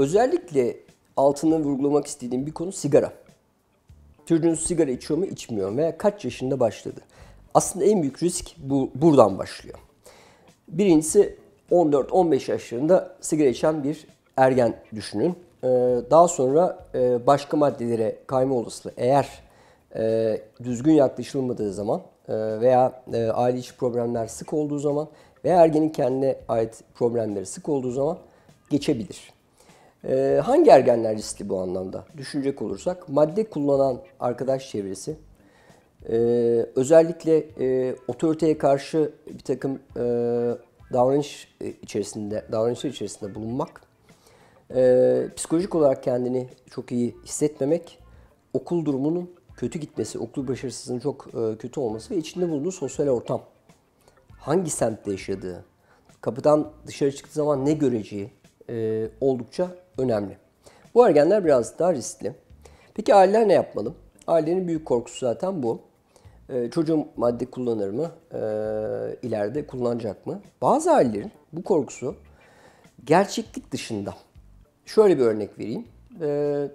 Özellikle altını vurgulamak istediğim bir konu sigara. Çocuğunuz sigara içiyor mu içmiyor mu veya kaç yaşında başladı? Aslında en büyük risk bu, buradan başlıyor. Birincisi 14-15 yaşlarında sigara içen bir ergen düşünün. Ee, daha sonra e, başka maddelere kayma olasılığı eğer e, düzgün yaklaşılmadığı zaman e, veya aile içi problemler sık olduğu zaman veya ergenin kendine ait problemleri sık olduğu zaman geçebilir. Ee, hangi ergenler riskli bu anlamda? Düşünecek olursak madde kullanan arkadaş çevresi, e, özellikle e, otoriteye karşı bir takım e, davranış e, içerisinde davranışlar içerisinde bulunmak, e, psikolojik olarak kendini çok iyi hissetmemek, okul durumunun kötü gitmesi, okul başarısızlığının çok e, kötü olması ve içinde bulunduğu sosyal ortam, hangi semtte yaşadığı, kapıdan dışarı çıktığı zaman ne göreceği e, oldukça önemli. Bu ergenler biraz daha riskli. Peki aileler ne yapmalı? Ailenin büyük korkusu zaten bu. Ee, çocuğum madde kullanır mı? Ee, ileride kullanacak mı? Bazı ailelerin bu korkusu gerçeklik dışında. Şöyle bir örnek vereyim. Ee,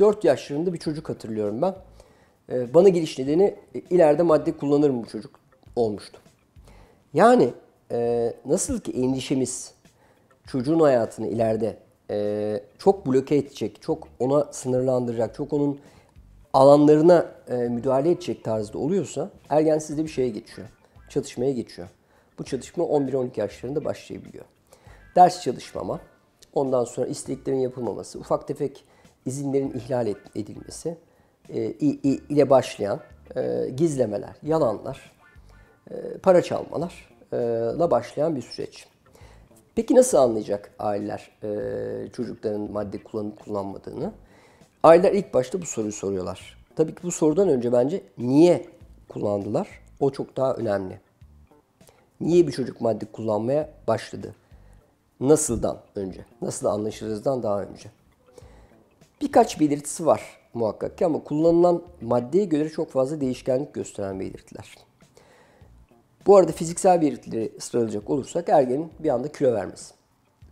3-4 yaşlarında bir çocuk hatırlıyorum ben. Ee, bana geliş nedeni e, ileride madde kullanır mı bu çocuk olmuştu. Yani e, nasıl ki endişemiz çocuğun hayatını ileride e, çok bloke edecek, çok ona sınırlandıracak, çok onun alanlarına e, müdahale edecek tarzda oluyorsa ergen sizde bir şeye geçiyor. Çatışmaya geçiyor. Bu çatışma 11-12 yaşlarında başlayabiliyor. Ders çalışmama, ondan sonra isteklerin yapılmaması, ufak tefek izinlerin ihlal edilmesi e, ile başlayan e, gizlemeler, yalanlar, e, para çalmalarla e, başlayan bir süreç. Peki nasıl anlayacak aileler e, çocukların madde kullanıp kullanmadığını? Aileler ilk başta bu soruyu soruyorlar. Tabii ki bu sorudan önce bence niye kullandılar? O çok daha önemli. Niye bir çocuk madde kullanmaya başladı? Nasıldan önce? Nasıl anlaşılırızdan daha önce. Birkaç belirtisi var muhakkak ki ama kullanılan maddeye göre çok fazla değişkenlik gösteren belirtiler. Bu arada fiziksel belirtileri sıralayacak olursak ergenin bir anda kilo vermesi.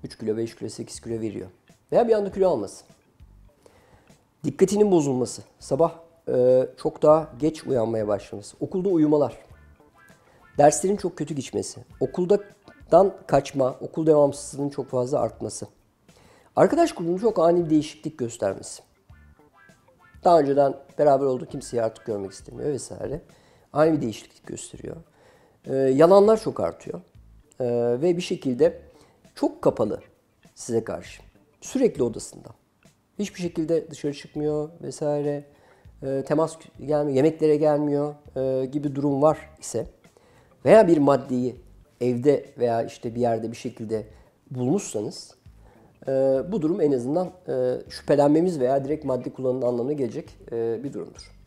3 kilo, 5 kilo, 8 kilo veriyor. Veya bir anda kilo alması. Dikkatinin bozulması. Sabah e, çok daha geç uyanmaya başlaması. Okulda uyumalar. Derslerin çok kötü geçmesi. Okuldan kaçma, okul devamsızlığının çok fazla artması. Arkadaş grubunun çok ani bir değişiklik göstermesi. Daha önceden beraber olduğu kimseyi artık görmek istemiyor vesaire. aynı bir değişiklik gösteriyor. Ee, yalanlar çok artıyor. E, ve bir şekilde çok kapalı size karşı. Sürekli odasında. Hiçbir şekilde dışarı çıkmıyor vesaire. E, temas gelmiyor, yemeklere gelmiyor e, gibi durum var ise veya bir maddeyi evde veya işte bir yerde bir şekilde bulmuşsanız e, bu durum en azından e, şüphelenmemiz veya direkt madde kullanımı anlamına gelecek e, bir durumdur.